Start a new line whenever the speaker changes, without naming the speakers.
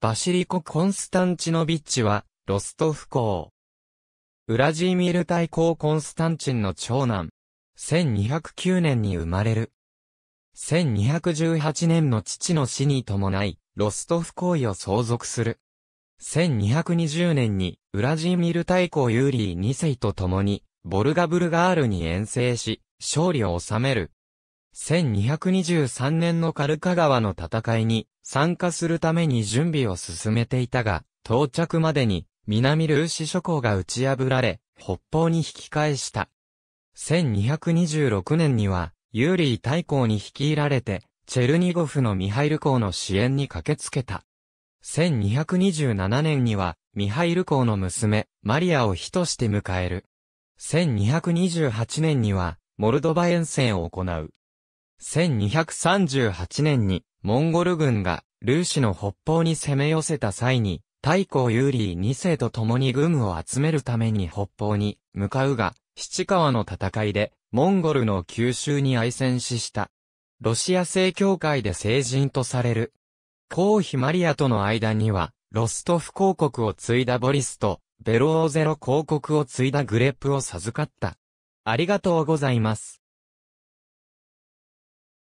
バシリコ・コンスタンチノビッチは、ロストフ公。ウラジーミル大公コンスタンチンの長男。1209年に生まれる。1218年の父の死に伴い、ロストフ公位を相続する。1220年に、ウラジーミル大公ユーリー2世と共に、ボルガブルガールに遠征し、勝利を収める。1223年のカルカ川の戦いに参加するために準備を進めていたが、到着までに南ルーシ諸島が打ち破られ、北方に引き返した。1226年には、ユーリー大公に率いられて、チェルニゴフのミハイル公の支援に駆けつけた。1227年には、ミハイル公の娘、マリアを火として迎える。1228年には、モルドバ遠征を行う。1238年に、モンゴル軍が、ルーシの北方に攻め寄せた際に、太閤ユーリー2世と共に軍を集めるために北方に向かうが、七川の戦いで、モンゴルの九州に愛戦死した。ロシア正教会で聖人とされる。皇妃マリアとの間には、ロストフ公国を継いだボリスと、ベローゼロ公国を継いだグレップを授かった。ありがとうございます。